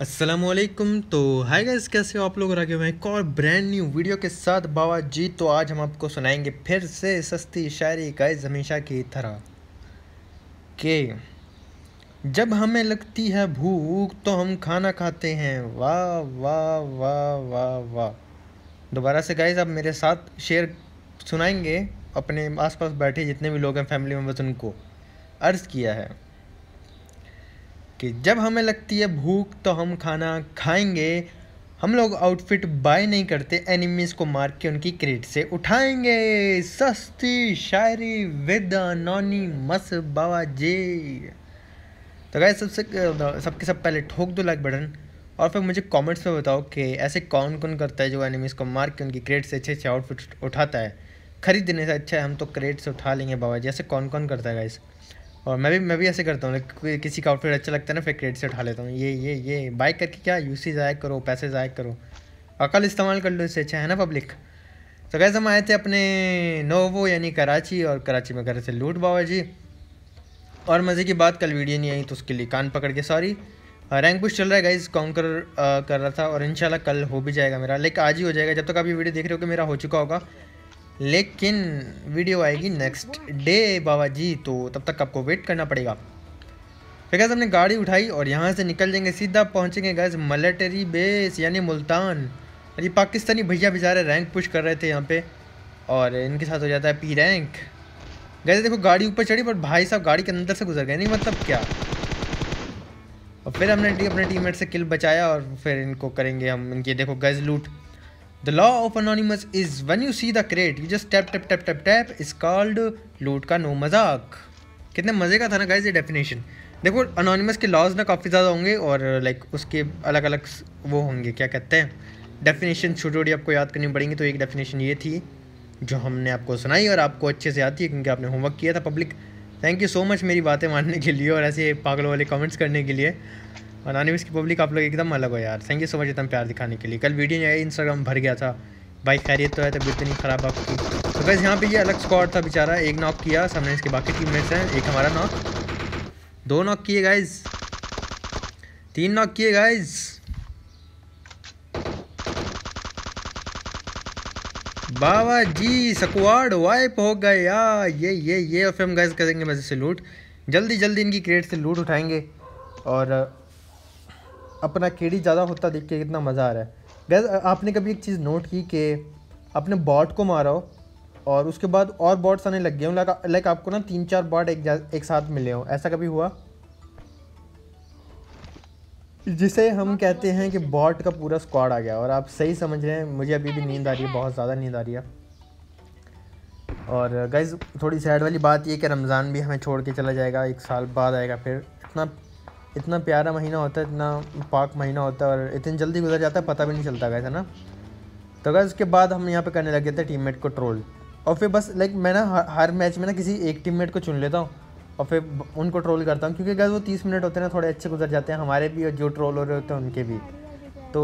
असलम तो hi guys कैसे हो आप लोग रखे हुए एक और ब्रांड न्यू वीडियो के साथ बाबा जी तो आज हम आपको सुनाएंगे फिर से सस्ती शायरी गाइस हमेशा की तरह के जब हमें लगती है भूख तो हम खाना खाते हैं वाह वाह वाह वाह वाह दोबारा से गाइस आप मेरे साथ शेयर सुनाएंगे अपने आसपास बैठे जितने भी लोग हैं फैमिली मेम्बर्स उनको अर्ज़ किया है कि जब हमें लगती है भूख तो हम खाना खाएंगे हम लोग आउटफिट बाय नहीं करते एनिमीज़ को मार के उनकी क्रेट से उठाएंगे सस्ती शायरी विद नॉनी मस बाबा जे तो गाय सबसे सबके सब पहले ठोक दो लाइक बटन और फिर मुझे कमेंट्स में बताओ कि ऐसे कौन कौन करता है जो एनिमीज़ को मार के उनकी क्रेट से अच्छे अच्छे आउटफिट उठाता है खरीदने से अच्छा है हम तो क्रेट से उठा लेंगे बाबा जी ऐसे कौन कौन करता है गाइस और मैं भी मैं भी ऐसे करता हूँ किसी का आउटफिट अच्छा लगता है ना फिर क्रेडिट से उठा लेता हूँ ये ये ये बाइक करके क्या यूसी ज़ाया करो पैसे ज़ायक़ करो अकल इस्तेमाल कर लो इससे अच्छा है ना पब्लिक तो कैसे हम आए थे अपने नोवो यानी कराची और कराची में कर थे लूट बाबा जी और मज़े की बात कल वीडियो नहीं आई तो उसके लिए कान पकड़ के सॉरी रैंक पुश चल रहा है गाइज काउंटर कर रहा था और इंशाल्लाह कल हो भी जाएगा मेरा लेकिन आज ही हो जाएगा जब तक आप ये वीडियो देख रहे हो कि मेरा हो चुका होगा लेकिन वीडियो आएगी नेक्स्ट डे बाबा जी तो तब तक आपको वेट करना पड़ेगा फिर गैस हमने गाड़ी उठाई और यहाँ से निकल जाएंगे सीधा पहुँचेंगे गैस मलेटरी बेस यानी मुल्तान और ये पाकिस्तानी भैया बेचारे रैंक पुश कर रहे थे यहाँ पे और इनके साथ हो जाता है पी रैंक गैस देखो गाड़ी ऊपर चढ़ी पर भाई साहब गाड़ी के अंदर से गुजर गए नहीं मतलब क्या और फिर हमने अपने टीम से किल बचाया और फिर इनको करेंगे हम इनके देखो गैस लूट The law of anonymous is when you see the crate, you just tap tap tap tap tap. It's called loot का नो मजाक कितने मज़े का था ना गाइज ये डेफिनेशन देखो अनोनीमस के लॉज ना काफ़ी ज़्यादा होंगे और लाइक उसके अलग अलग वो होंगे क्या कहते हैं डेफिनेशन छोटी छोटी आपको याद करनी पड़ेंगी तो एक डेफिनेशन ये थी जो हमने आपको सुनाई और आपको अच्छे से आती है क्योंकि आपने होमवर्क किया था public thank you so much मेरी बातें मानने के लिए और ऐसे पागलों वाले कमेंट्स करने के लिए और नानीविस की पब्लिक आप लोग एकदम अलग हो यार थैंक यू सो मच इतना प्यार दिखाने के लिए कल वीडियो नहीं आई इंस्टाग्राम भर गया था भाई खैरियत तो है तबीयत नहीं ख़राब आपकी तो बस यहाँ पे ये अलग स्क्वाड था बेचारा एक नॉक किया सामने इसके बाकी टीम मेट्स हैं एक हमारा नॉक दो नॉक किए गाइज तीन नॉक किए गाइज बाबा जी सकुआड वाइप हो गए या ये ये ये और फिर हम गैस करेंगे मजे से लूट जल्दी जल्दी इनकी क्रेट से लूट उठाएंगे और अपना केड़ी ज़्यादा होता देख के कितना मज़ा आ रहा है गैस आपने कभी एक चीज़ नोट की कि अपने बॉट को मारा हो और उसके बाद और बॉट्स आने लग गए हों लाइक आपको ना तीन चार बॉट एक एक साथ मिले हों ऐसा कभी हुआ जिसे हम कहते हैं कि बॉट का पूरा स्क्वाड आ गया और आप सही समझ रहे हैं मुझे अभी भी नींद आ रही है बहुत ज़्यादा नींद आ रही है और गैज थोड़ी सैड वाली बात ये कि रमज़ान भी हमें छोड़ के चला जाएगा एक साल बाद आएगा फिर इतना इतना प्यारा महीना होता है इतना पाक महीना होता है और इतनी जल्दी गुजर जाता है पता भी नहीं चलता गैस ना तो अगर उसके बाद हम यहाँ पे करने लगे थे टीम को ट्रोल और फिर बस लाइक मैं ना हर मैच में ना किसी एक टीम को चुन लेता हूँ और फिर उनको ट्रोल करता हूँ क्योंकि अगर वो तीस मिनट होते हैं ना थोड़े अच्छे गुजर जाते हैं हमारे भी और जो ट्रोल हो रहे होते हैं उनके भी तो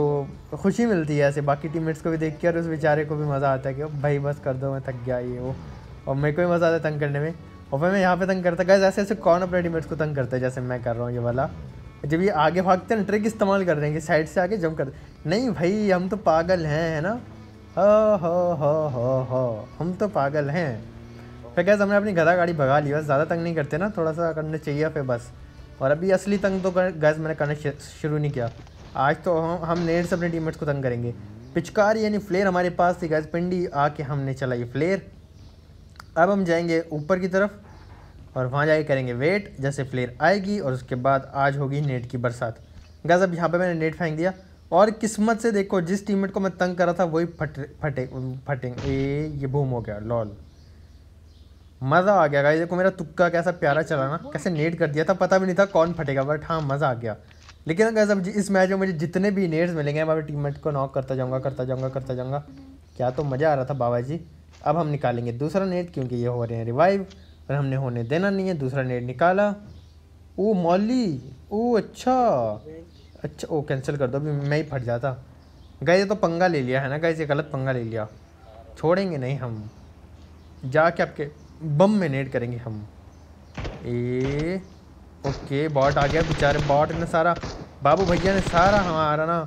खुशी मिलती है ऐसे बाकी टीम को भी देख के और उस बेचारे को भी मज़ा आता है कि भाई बस कर दो मैं थक गया ये वो और मेरे को भी मज़ा आता है तंग करने में और फिर मैं यहाँ पे तंग करता गैस ऐसे ऐसे कौन अपने टीमेट्स को तंग करता है जैसे मैं कर रहा हूँ ये वाला जब ये आगे भागते हैं ना ट्रिक इस्तेमाल कर रहे हैं कि साइड से आगे जंप करते नहीं भाई हम तो पागल हैं है ना हो हो हो हो हो हम तो पागल हैं फिर गैस हमने अपनी गधा गाड़ी भगा ली बस ज़्यादा तंग नहीं करते ना थोड़ा सा करने चाहिए फिर बस और अभी असली तंग तो गैस मैंने करना शुरू नहीं किया आज तो हम हम नेट से अपने टीममेट्स को तंग करेंगे पिचकार यानी फ्लेयर हमारे पास थी गैस पिंडी आके हमने चलाई फ्लेयर अब हम जाएंगे ऊपर की तरफ और वहाँ जाके करेंगे वेट जैसे प्लेयर आएगी और उसके बाद आज होगी नेट की बरसात गैस अब यहाँ पर मैंने नेट फेंक दिया और किस्मत से देखो जिस टीममेट को मैं तंग कर रहा था वही फट फटे फटेंग ए ये बूम हो गया लॉल मज़ा आ गया गाई देखो मेरा तुक्का कैसा प्यारा चला ना कैसे नेट कर दिया था पता भी नहीं था कौन फटेगा बट हाँ मज़ा आ गया लेकिन गैस अब इस मैच में मुझे जितने भी नेट्स मिलेंगे मैं अपने टीममेट को नॉक करता जाऊँगा करता जाऊँगा करता जाऊँगा क्या तो मज़ा आ रहा था बाबा जी अब हम निकालेंगे दूसरा नेट क्योंकि ये हो रहे हैं रिवाइव पर हमने होने देना नहीं है दूसरा नेट निकाला ओ मौली ओ अच्छा अच्छा ओ कैंसिल कर दो अभी मैं ही फट जाता गए तो पंगा ले लिया है ना गए गलत पंगा ले लिया छोड़ेंगे नहीं हम जाके आपके बम में नेट करेंगे हम ए ओके बॉट आ गया बेचारे बॉट ने सारा बाबू भैया ने सारा हमारा ना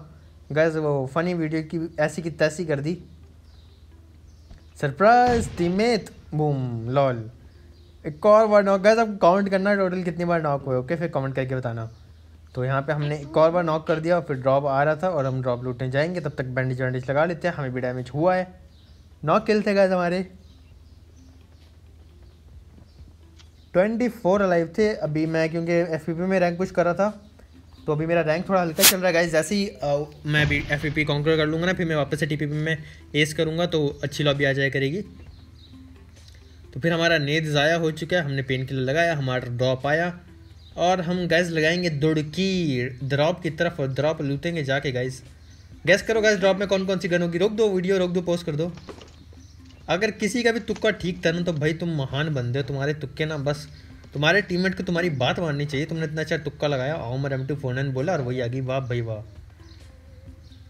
गैस वो फ़नी वीडियो की ऐसी की तैसी कर दी सरप्राइज टीमेट बूम लॉल एक और बार नॉक गए अब काउंट करना टोटल कितनी बार नॉक हुए ओके फिर कमेंट करके बताना तो यहाँ पे हमने एक और बार नॉक कर दिया और फिर ड्रॉप आ रहा था और हम ड्रॉप लूटने जाएंगे तब तक बैंडेज वैंडेज लगा लेते हैं हमें भी डैमेज हुआ है नॉक किल थे गए हमारे ट्वेंटी फोर अलाइव थे अभी मैं क्योंकि एफ में रैंक कुछ कर रहा था तो अभी मेरा रैंक थोड़ा हल्का चल रहा है गाइज जैसे ही आ, मैं भी एफ ई कर लूँगा ना फिर मैं वापस से टी पी में एस करूँगा तो अच्छी लॉबी आ जाए करेगी तो फिर हमारा नेद ज़ाया हो चुका है हमने पेन किलर लगाया हमारा ड्रॉप आया और हम गैस लगाएंगे दुड़की ड्रॉप की तरफ और ड्रॉप लूटेंगे जाके गैस गैस करो गैस ड्रॉप में कौन कौन सी गन होगी रोक दो वीडियो रोक दो पोस्ट कर दो अगर किसी का भी तुक्का ठीक था ना तो भाई तुम महान बंदे हो तुम्हारे तुक्के ना बस तुम्हारे टीममेट को तुम्हारी बात माननी चाहिए तुमने इतना अच्छा तुक्का लगाया आमर एम टू फोन बोला और वही आ गई वाह भाई वाह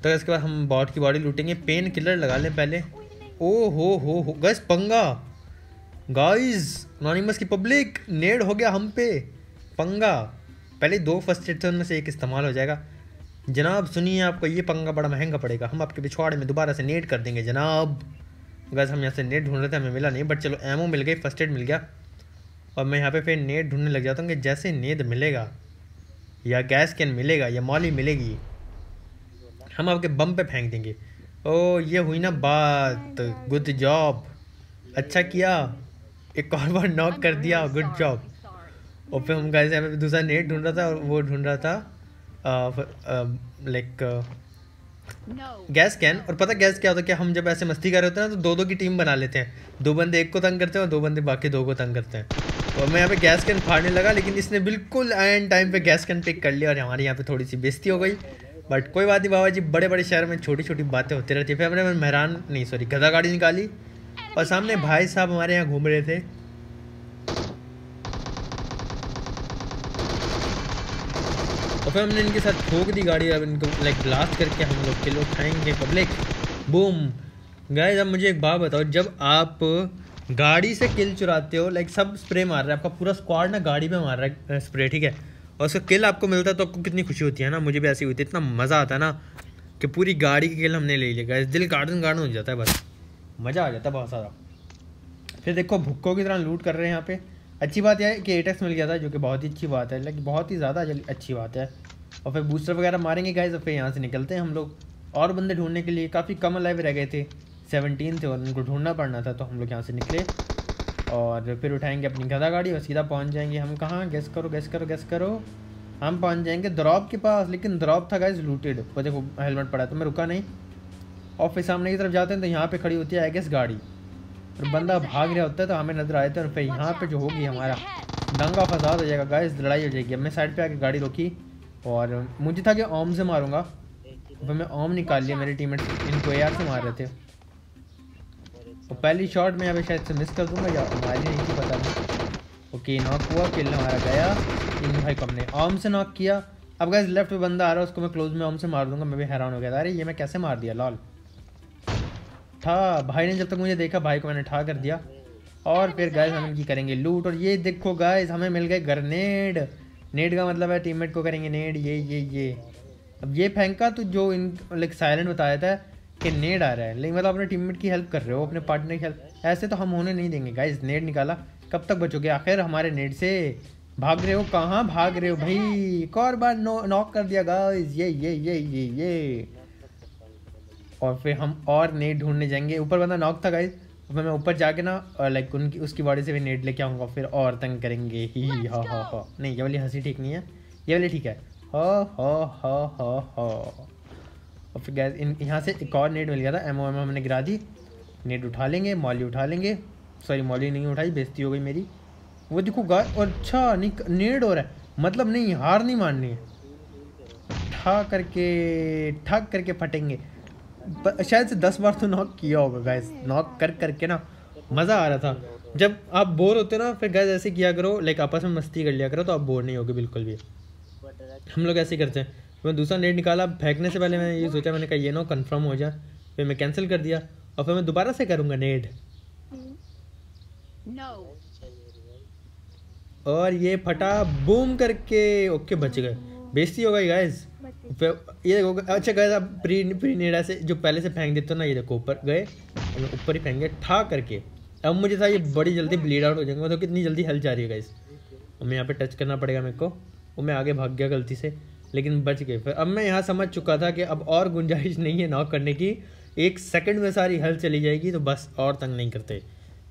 तो इसके बाद हम बॉट की बॉडी लूटेंगे पेन किलर लगा लें पहले ओ हो हो हो गैस पंगा गाइज नॉनिमस की पब्लिक नेड हो गया हम पे पंगा पहले दो फर्स्ट थे में से एक इस्तेमाल हो जाएगा जनाब सुनिए आपको ये पंगा बड़ा महंगा पड़ेगा हम आपके पिछवाड़े में दोबारा से नेट कर देंगे जनाब गैस हम यहाँ से नेट ढूंढ रहे थे हमें मिला नहीं बट चलो एमओ मिल गई फर्स्ट एड मिल गया और मैं यहाँ पे फिर नेट ढूंढने लग जाता हूँ कि जैसे नेद मिलेगा या गैस कैन मिलेगा या मॉली मिलेगी हम आपके बम पे फेंक देंगे ओ ये हुई ना बात गुड जॉब अच्छा किया एक और बार नॉक कर दिया गुड जॉब और फिर हम गए यहाँ दूसरा नेट ढूंढ रहा था और वो ढूंढ रहा था लाइक गैस कैन और पता गैस क्या होता है कि हम जब ऐसे मस्ती कर रहे होते हैं ना तो दो दो की टीम बना लेते हैं दो बंदे एक को तंग करते हैं और दो बंदे बाकी दो को तंग करते हैं और मैं यहाँ पे गैस कैन फाड़ने लगा लेकिन इसने बिल्कुल एंड टाइम पे गैस कैन पिक कर लिया और हमारे यहाँ पे थोड़ी सी बेजती हो गई बट कोई बात नहीं बाबा जी बड़े बड़े शहर में छोटी छोटी बातें होती रहती फिर हमने मेहरान नहीं सॉरी गधा गाड़ी निकाली और सामने भाई साहब हमारे यहाँ घूम रहे थे और फिर हमने इनके साथ ठोक दी गाड़ी अब इनको लाइक ब्लास्ट करके हम लोग के लोग खाएंगे पब्लिक बूम गाय अब मुझे एक बात बताओ जब आप गाड़ी से किल चुराते हो लाइक सब स्प्रे मार रहा है आपका पूरा स्क्वाड ना गाड़ी में मार रहा है स्प्रे ठीक है और उसका किल आपको मिलता है तो आपको कितनी खुशी होती है ना मुझे भी ऐसी हुई थी इतना मज़ा आता है ना कि पूरी गाड़ी की किल हमने ले लिया दिल गार्डन गार्डन हो जाता है बस मज़ा आ जाता है बहुत सारा फिर देखो भुक्को की तरह लूट कर रहे हैं यहाँ पे अच्छी बात यह है कि एटेक्स मिल गया था जो कि बहुत ही अच्छी बात है लाइक बहुत ही ज़्यादा अच्छी बात है और फिर बूस्टर वगैरह मारेंगे गाइज तो फिर यहाँ से निकलते हैं हम लोग और बंदे ढूंढने के लिए काफ़ी कम लाइव रह गए थे सेवनटीन थे और उनको ढूंढना पड़ना था तो हम लोग यहाँ से निकले और फिर उठाएंगे अपनी गदा गाड़ी और सीधा पहुँच जाएंगे हम कहाँ गैस करो गैस करो गैस करो हम पहुँच जाएंगे द्रॉप के पास लेकिन द्रॉप था गाइज लूटेड वो देखो हेलमेट पड़ा तो मैं रुका नहीं और फिर सामने की तरफ जाते हैं तो यहाँ पे खड़ी होती है आई गैस गाड़ी और बंदा भाग रहा होता है तो हमें नज़र आए थे तो और फिर यहाँ पर जो होगी हमारा दंगा फसाद हो जाएगा गैस लड़ाई हो जाएगी अब मैं साइड पर आके गाड़ी रोकी और मुझे था कि ओम से मारूंगा फिर मैं ओम निकाल लिया मेरे टीम इनको ए से मार रहे थे और तो पहली शॉट में अभी शायद से मिस कर दूंगा या हमारी नहीं थी पता नहीं ओके नॉक हुआ किल हमारा गया इन भाई को हमने आर्म से नॉक किया अब गैस लेफ्ट पे बंदा आ रहा है उसको मैं क्लोज में आर्म से मार दूंगा मैं भी हैरान हो गया था अरे ये मैं कैसे मार दिया लॉल था भाई ने जब तक मुझे देखा भाई को मैंने ठा कर दिया और फिर गैस हम इनकी करेंगे लूट और ये देखो गैस हमें मिल गए ग्रनेड नेट का मतलब है टीम को करेंगे नेड ये ये ये अब ये फेंका तो जो इन लाइक साइलेंट बताया था कि नेड आ रहा है लेकिन मतलब अपने टीममेट की हेल्प कर रहे हो अपने पार्टनर की हेल्प ऐसे तो हम होने नहीं देंगे गाइज नेड निकाला कब तक बचोगे आखिर हमारे नेड से भाग रहे हो कहाँ भाग रहे हो भाई एक और बार नॉक कर दिया गाइज ये ये ये ये ये और फिर हम और नेट ढूंढने जाएंगे ऊपर बंदा नॉक था गाइज मैं ऊपर जाके ना लाइक उनकी उसकी बॉडी से भी नेट लेके आऊँगा फिर और तंग करेंगे ही हा हा हा नहीं ये वाली हंसी ठीक नहीं है ये वाली ठीक है हा हा हा हो हो और फिर गैस इन यहाँ से एक और नेट मिल गया था एम ओ एम हमने गिरा दी नेट उठा लेंगे मॉली उठा लेंगे सॉरी मॉली नहीं उठाई बेजती हो गई मेरी वो देखो गाय और अच्छा नेट हो रहा है मतलब नहीं हार नहीं माननी है ठा करके ठक करके फटेंगे शायद से दस बार तो नॉक किया होगा गैस नॉक कर करके ना मज़ा आ रहा था जब आप बोर होते ना फिर गैस ऐसे किया करो लाइक आपस में मस्ती कर लिया करो तो आप बोर नहीं होगे बिल्कुल भी हम लोग ऐसे करते हैं मैं दूसरा नेट निकाला फेंकने से पहले मैंने ये सोचा मैंने कहा ये ना कन्फर्म हो जाए फिर मैं कैंसिल कर दिया और फिर मैं दोबारा से करूँगा नेट और ये फटा बूम करके ओके बच गए बेजती हो गई गाइस ये देखो अच्छा गए प्री प्री नेड़ा से जो पहले से फेंक देते हो ना ये देखो ऊपर गए ऊपर ही फेंक गए ठा करके अब मुझे था ये बड़ी जल्दी ब्लीड आउट हो जाएंगे मतलब तो कितनी जल्दी हेल्थ जा रही है गाइज़ और मैं यहाँ पे टच करना पड़ेगा मेरे को वो मैं आगे भाग गया गलती से लेकिन बच गए फिर अब मैं यहाँ समझ चुका था कि अब और गुंजाइश नहीं है नॉक करने की एक सेकंड में सारी हल चली जाएगी तो बस और तंग नहीं करते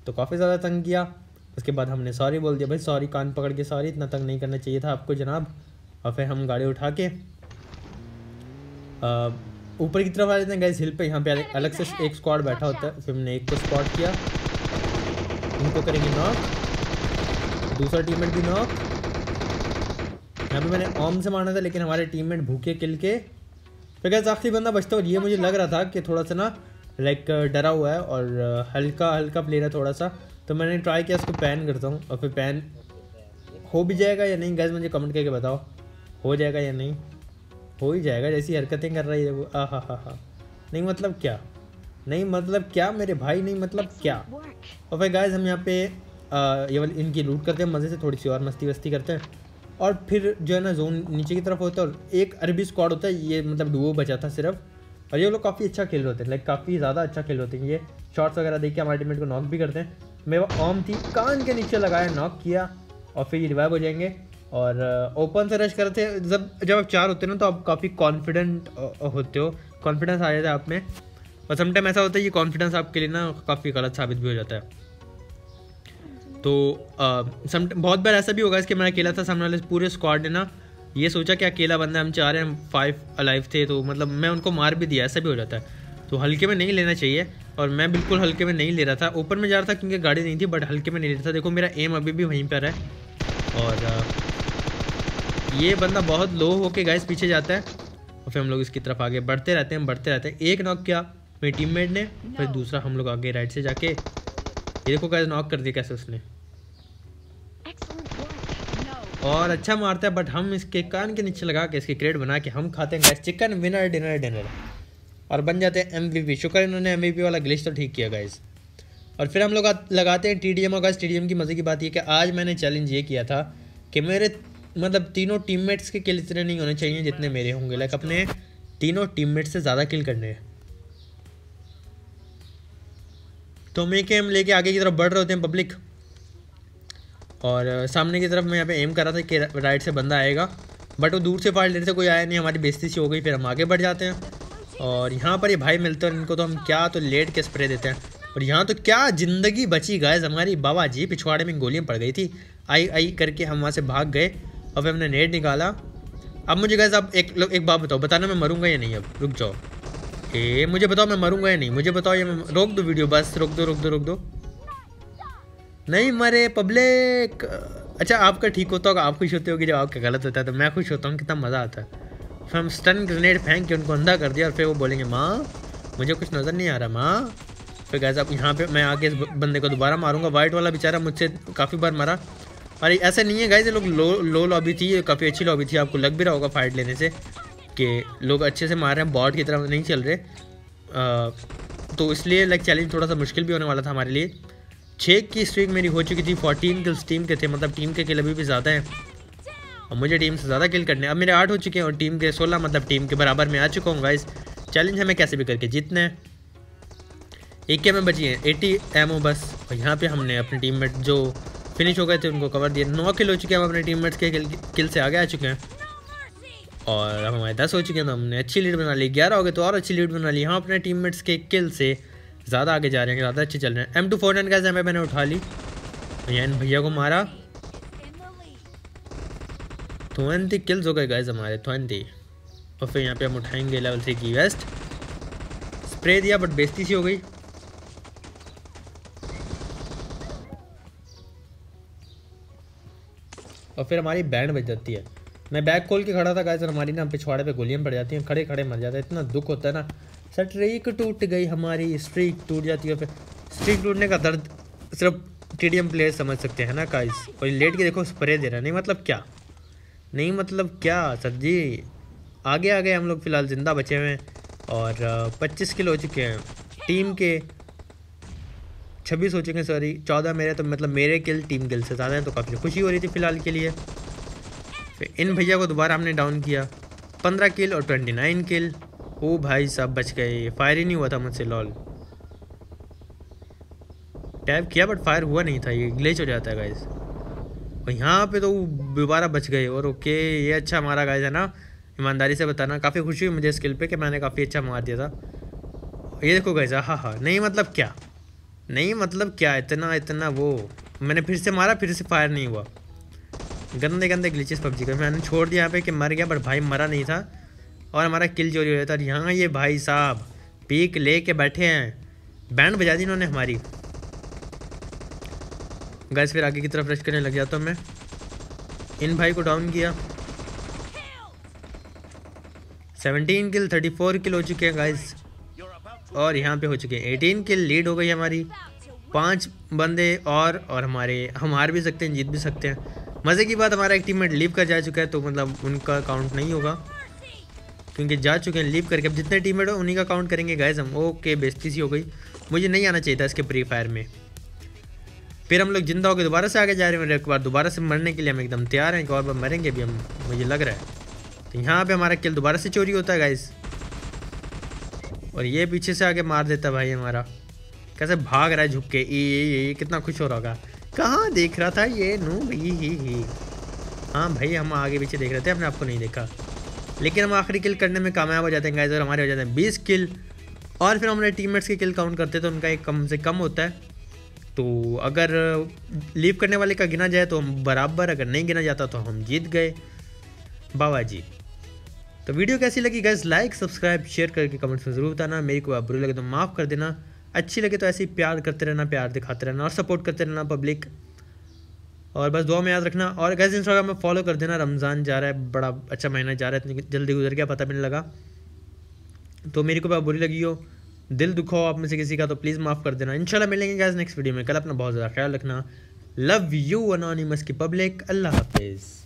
तो काफ़ी ज़्यादा तंग किया उसके बाद हमने सॉरी बोल दिया भाई सॉरी कान पकड़ के सॉरी इतना तंग नहीं करना चाहिए था आपको जनाब और फिर हम गाड़ी उठा के ऊपर की तरफ आ जाते हैं गैस हिल पे यहाँ पे अलग से एक स्क्वाड बैठा होता है फिर हमने एक को स्क्वाड किया इनको करेंगे नॉक दूसरा टीम भी नॉक यहाँ पे मैंने ओम से मारा था लेकिन हमारे टीम में भूखे किल के तो कैसे आखिरी बंदा बचता और ये मुझे लग रहा था कि थोड़ा सा ना लाइक डरा हुआ है और uh, हल्का हल्का प्लेयर है थोड़ा सा तो मैंने ट्राई किया उसको पैन करता हूँ और फिर पैन हो भी जाएगा या नहीं गैस मुझे कमेंट करके बताओ हो जाएगा या नहीं हो ही जाएगा जैसी हरकतें कर रही है वो आ हा हा हा नहीं मतलब क्या नहीं मतलब क्या मेरे भाई नहीं मतलब क्या और फिर गाइज हम यहाँ पे आ, uh, ये वाली इनकी लूट करते हैं मज़े से थोड़ी सी और मस्ती वस्ती करते हैं और फिर जो है ना जोन नीचे की तरफ होता है और एक अरबी स्क्वाड होता है ये मतलब डुओ बचा था सिर्फ और ये लोग काफ़ी अच्छा खेल रहे होते हैं लाइक काफ़ी ज़्यादा अच्छा खेल रहे होते हैं ये शॉट्स वगैरह देख के हमारे टीममेट को नॉक भी करते हैं मेरा ऑम थी कान के नीचे लगाया नॉक किया और फिर ये रिवाइव हो जाएंगे और ओपन uh, से रश करते जब जब आप चार होते हैं ना तो आप काफ़ी कॉन्फिडेंट uh, uh, होते हो कॉन्फिडेंस आ जाता है आप में और समटाइम ऐसा होता है ये कॉन्फिडेंस आपके लिए ना काफ़ी गलत साबित भी हो जाता है तो सम बहुत बार ऐसा भी होगा इसके मैं अकेला था सामने वाले पूरे स्क्वाड ने ना ये सोचा कि अकेला बंदा हम चाह रहे हैं फाइव अलाइव थे तो मतलब मैं उनको मार भी दिया ऐसा भी हो जाता है तो हल्के में नहीं लेना चाहिए और मैं बिल्कुल हल्के में नहीं ले रहा था ओपन में जा रहा था क्योंकि गाड़ी नहीं थी बट हल्के में नहीं ले रहा था देखो मेरा एम अभी भी वहीं पर है और ये बंदा बहुत लो होके गैस पीछे जाता है और फिर हम लोग इसकी तरफ आगे बढ़ते रहते हैं बढ़ते रहते हैं एक नॉक किया मेरी टीममेट ने फिर दूसरा हम लोग आगे राइट से जाके ये देखो गैस नॉक कर दिया कैसे उसने और अच्छा मारता है बट हम इसके कान के नीचे लगा के इसकी क्रेट बना के हम खाते हैं guys chicken winner dinner dinner और बन जाते हैं एम वी पी शुक्र इन्होंने एम वी पी वाला ग्लिच तो ठीक किया इस और फिर हम लोग लगाते हैं टी डी एम और गाइस टी की मज़े की बात यह कि आज मैंने चैलेंज ये किया था कि मेरे मतलब तीनों मेट्स के किल इतने नहीं होने चाहिए जितने मेरे होंगे लाइक अपने तीनों मेट्स से ज़्यादा किल करने हैं तो मे के हम लेके आगे की तरफ बढ़ रहे होते हैं पब्लिक और सामने की तरफ मैं यहाँ पे एम कर रहा था कि राइट से बंदा आएगा बट वो दूर से फाड़ लेने से कोई आया नहीं हमारी बेस्ती सी हो गई फिर हम आगे बढ़ जाते हैं और यहाँ पर ये भाई मिलते हैं इनको तो हम क्या तो लेट के स्प्रे देते हैं और यहाँ तो क्या ज़िंदगी बची गायज हमारी बाबा जी पिछवाड़े में गोलियाँ पड़ गई थी आई आई करके हम वहाँ से भाग गए और फिर हमने नेट निकाला अब मुझे गैस आप एक एक बात बताओ बताना मैं मरूंगा या नहीं अब रुक जाओ ए मुझे बताओ मैं मरूंगा या नहीं मुझे बताओ ये मैं रोक दो वीडियो बस रोक दो रोक दो रोक दो नहीं मरे पब्लिक अच्छा आपका ठीक होता होगा आप खुश होते होगी जब आपका गलत होता है तो मैं खुश होता हूँ कितना मज़ा आता है फिर हम स्टन ग्रेनेड फेंक के उनको अंधा कर दिया और फिर वो बोलेंगे माँ मुझे कुछ नज़र नहीं आ रहा माँ फिर गैस आप यहाँ पे मैं आके इस बंदे को दोबारा मारूंगा वाइट वाला बेचारा मुझसे काफ़ी बार मारा और ऐसे नहीं है गाइज ये लोग लो लो लॉबी थी काफ़ी अच्छी लॉबी थी आपको लग भी रहा होगा फाइट लेने से कि लोग अच्छे से मार रहे हैं बॉट की तरफ नहीं चल रहे आ, तो इसलिए लाइक चैलेंज थोड़ा सा मुश्किल भी होने वाला था हमारे लिए छः की स्ट्रीक मेरी हो चुकी थी फोर्टीन किल्स टीम के थे मतलब टीम के किल अभी भी ज़्यादा है और मुझे टीम से ज़्यादा किल करने अब मेरे आठ हो चुके हैं और टीम के सोलह मतलब टीम के बराबर में आ चुका हूँ गाइस चैलेंज हमें कैसे भी करके जीतना है एक में बची हैं एटी एम बस और यहाँ पर हमने अपने टीम मेट जो फिनिश हो गए थे उनको कवर दिया नौ किल हो चुके हैं हम अपने टीम मेट्स के किल, किल से आगे आ चुके हैं और हमारे दस हो चुके हैं तो हमने अच्छी लीड बना ली ग्यारह हो गए तो और अच्छी लीड बना ली हम अपने टीममेट्स के किल से ज़्यादा आगे जा रहे हैं ज़्यादा अच्छे चल रहे हैं एम टू फोर नाइन कैसे हमें मैंने उठा ली एन भैया को मारा ट्वेंटी किल्स हो गए गैस हमारे ट्वेंटी और फिर यहाँ पे हम उठाएंगे लेवल थ्री की वेस्ट स्प्रे दिया बट बेस्ती सी हो गई और फिर हमारी बैंड बज जाती है मैं बैग खोल के खड़ा था गाय हमारी ना पिछवाड़े पे गोलियां पड़ जाती हैं खड़े खड़े मर जाते हैं इतना दुख होता है ना स्ट्रीक टूट गई हमारी स्ट्रीक टूट जाती है फिर स्ट्रीक टूटने का दर्द सिर्फ टी प्लेयर समझ सकते हैं ना काइस और लेट के देखो स्प्रे दे रहा नहीं मतलब क्या नहीं मतलब क्या सर जी आगे आ गए हम लोग फ़िलहाल ज़िंदा बचे हुए हैं और 25 किलो हो चुके हैं टीम के 26 हो चुके हैं सॉरी 14 मेरे तो मतलब मेरे किल टीम किल से ज़्यादा हैं तो काफ़ी खुशी हो रही थी फ़िलहाल के लिए फिर इन भैया को दोबारा हमने डाउन किया 15 किल और 29 किल ओ भाई सब बच गए फायर ही नहीं हुआ था मुझसे लॉल टैप किया बट फायर हुआ नहीं था ये ग्लेच हो जाता है गाइज और यहाँ पे तो दोबारा बच गए और ओके ये अच्छा मारा गाइज है ना ईमानदारी से बताना काफ़ी खुशी हुई मुझे स्किल पे कि मैंने काफ़ी अच्छा मार दिया था ये देखो गाइज हाँ हाँ नहीं मतलब क्या नहीं मतलब क्या इतना इतना वो मैंने फिर से मारा फिर से फायर नहीं हुआ गंदे गंदे ग्लीचेस पबजी का मैंने छोड़ दिया यहाँ पे कि मर गया बट भाई मरा नहीं था और हमारा किल चोरी हो जाता है यहाँ ये भाई साहब पीक ले के बैठे हैं बैंड बजा दी इन्होंने हमारी गैस फिर आगे की तरफ रश करने लग जाता हूँ मैं इन भाई को डाउन किया seventeen kill thirty four kill हो चुके हैं गाइस और यहाँ पे हो चुके हैं एटीन किल लीड हो गई हमारी पांच बंदे और और हमारे हम हार भी सकते हैं जीत भी सकते हैं मज़े की बात हमारा एक टीम लीव कर जा चुका है तो मतलब उनका काउंट नहीं होगा क्योंकि जा चुके हैं लीव करके अब जितने टीममेट हो उन्हीं का काउंट करेंगे गाइज हम ओके बेस्ती सी हो गई मुझे नहीं आना चाहिए था इसके फ्री फायर में फिर हम लोग जिंदा होकर दोबारा से आगे जा रहे हैं एक बार दोबारा से मरने के लिए हम एकदम तैयार हैं एक और बार मरेंगे भी हम मुझे लग रहा है तो यहाँ पर हमारा किल दोबारा से चोरी होता है गाइज और ये पीछे से आके मार देता भाई हमारा कैसे भाग रहा है झुक के ई ये, ये कितना खुश हो रहा होगा कहाँ देख रहा था ये नू भाई ही ही हाँ भाई हम आगे पीछे देख रहे थे हमने आपको नहीं देखा लेकिन हम आखिरी किल करने में कामयाब हो जाते हैं गाइज और हमारे हो जाते हैं बीस किल और फिर हमारे टीममेट्स के किल काउंट करते तो उनका एक कम से कम होता है तो अगर लीव करने वाले का गिना जाए तो हम बराबर अगर नहीं गिना जाता तो हम जीत गए बाबा जी तो वीडियो कैसी लगी गैस लाइक सब्सक्राइब शेयर करके कमेंट्स में ज़रूर बताना मेरी कोई बुरी लगे तो माफ़ कर देना अच्छी लगे तो ऐसे ही प्यार करते रहना प्यार दिखाते रहना और सपोर्ट करते रहना पब्लिक और बस दुआ में याद रखना और गैस इंस्टाग्राम में फॉलो कर देना रमज़ान जा रहा है बड़ा अच्छा महीना जा रहा है इतनी जल्दी गुजर गया पता भी नहीं लगा तो मेरी को बुरी लगी हो दिल दुखा हो आप में से किसी का तो प्लीज़ माफ़ कर देना इनशाला मिलेंगे गैस नेक्स्ट वीडियो में कल अपना बहुत ज़्यादा ख्याल रखना लव यू अनोनीमस की पब्लिक अल्लाह हाफिज़